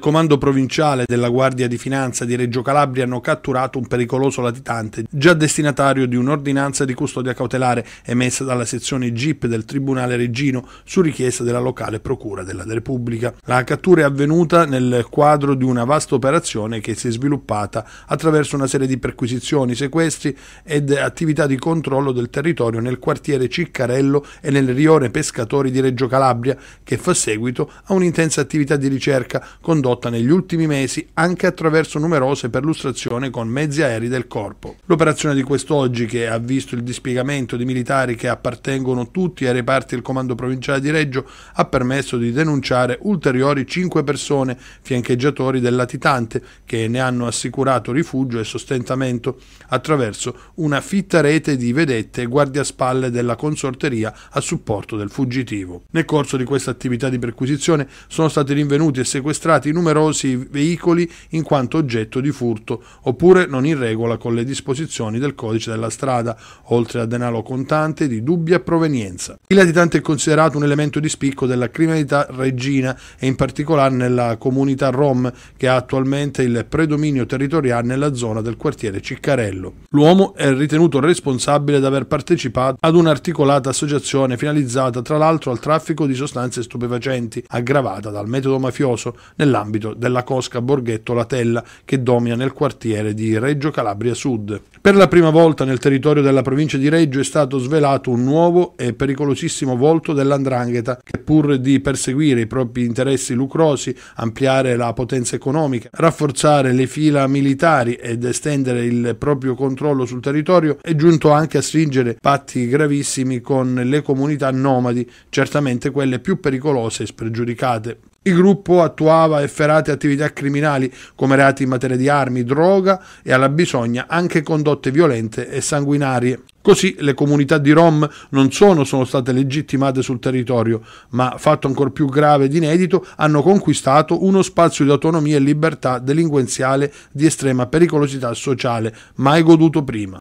comando provinciale della Guardia di Finanza di Reggio Calabria hanno catturato un pericoloso latitante, già destinatario di un'ordinanza di custodia cautelare emessa dalla sezione GIP del Tribunale Reggino su richiesta della locale Procura della Repubblica. La cattura è avvenuta nel quadro di una vasta operazione che si è sviluppata attraverso una serie di perquisizioni, sequestri ed attività di controllo del territorio nel quartiere Ciccarello e nel rione Pescatori di Reggio Calabria, che fa seguito a un'intensa attività di ricerca condotta condotta negli ultimi mesi anche attraverso numerose perlustrazioni con mezzi aerei del corpo. L'operazione di quest'oggi, che ha visto il dispiegamento di militari che appartengono tutti ai reparti del Comando Provinciale di Reggio, ha permesso di denunciare ulteriori 5 persone, fiancheggiatori del latitante, che ne hanno assicurato rifugio e sostentamento attraverso una fitta rete di vedette e guardiaspalle della consorteria a supporto del fuggitivo. Nel corso di questa attività di perquisizione sono stati rinvenuti e sequestrati in numerosi veicoli in quanto oggetto di furto, oppure non in regola con le disposizioni del codice della strada, oltre a denaro contante di dubbia provenienza. Il latitante è considerato un elemento di spicco della criminalità reggina e in particolare nella comunità Rom, che ha attualmente il predominio territoriale nella zona del quartiere Ciccarello. L'uomo è ritenuto responsabile di aver partecipato ad un'articolata associazione finalizzata tra l'altro al traffico di sostanze stupefacenti, aggravata dal metodo mafioso nell'ambito nell'ambito della cosca Borghetto Latella che domina nel quartiere di Reggio Calabria Sud. Per la prima volta nel territorio della provincia di Reggio è stato svelato un nuovo e pericolosissimo volto dell'andrangheta che pur di perseguire i propri interessi lucrosi, ampliare la potenza economica, rafforzare le fila militari ed estendere il proprio controllo sul territorio, è giunto anche a stringere patti gravissimi con le comunità nomadi, certamente quelle più pericolose e spregiudicate. Il gruppo attuava efferate attività criminali come reati in materia di armi, droga e alla bisogna anche condotte violente e sanguinarie. Così le comunità di Rom non solo sono state legittimate sul territorio, ma, fatto ancora più grave ed inedito, hanno conquistato uno spazio di autonomia e libertà delinquenziale di estrema pericolosità sociale, mai goduto prima.